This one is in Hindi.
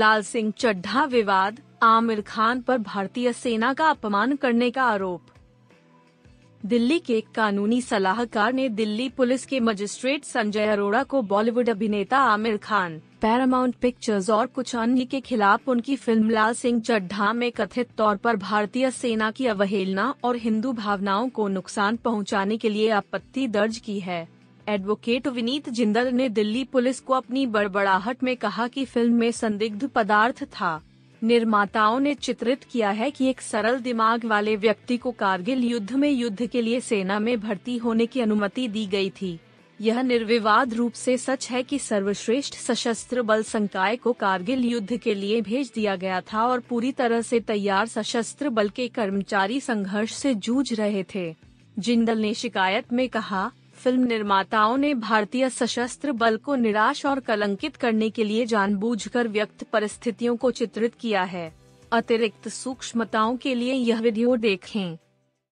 लाल सिंह चड्ढा विवाद आमिर खान पर भारतीय सेना का अपमान करने का आरोप दिल्ली के एक कानूनी सलाहकार ने दिल्ली पुलिस के मजिस्ट्रेट संजय अरोड़ा को बॉलीवुड अभिनेता आमिर खान पैरामाउंट पिक्चर्स और कुछ अन्य के खिलाफ उनकी फिल्म लाल सिंह चड्ढा में कथित तौर पर भारतीय सेना की अवहेलना और हिंदू भावनाओं को नुकसान पहुंचाने के लिए आपत्ति दर्ज की है एडवोकेट विनीत जिंदल ने दिल्ली पुलिस को अपनी बड़बड़ाहट में कहा कि फिल्म में संदिग्ध पदार्थ था निर्माताओं ने चित्रित किया है कि एक सरल दिमाग वाले व्यक्ति को कारगिल युद्ध में युद्ध के लिए सेना में भर्ती होने की अनुमति दी गई थी यह निर्विवाद रूप से सच है कि सर्वश्रेष्ठ सशस्त्र बल संकाय को कारगिल युद्ध के लिए भेज दिया गया था और पूरी तरह से तैयार सशस्त्र बल के कर्मचारी संघर्ष से जूझ रहे थे जिंदल ने शिकायत में कहा फिल्म निर्माताओं ने भारतीय सशस्त्र बल को निराश और कलंकित करने के लिए जानबूझकर व्यक्त परिस्थितियों को चित्रित किया है अतिरिक्त सूक्ष्मताओं के लिए यह वीडियो देखें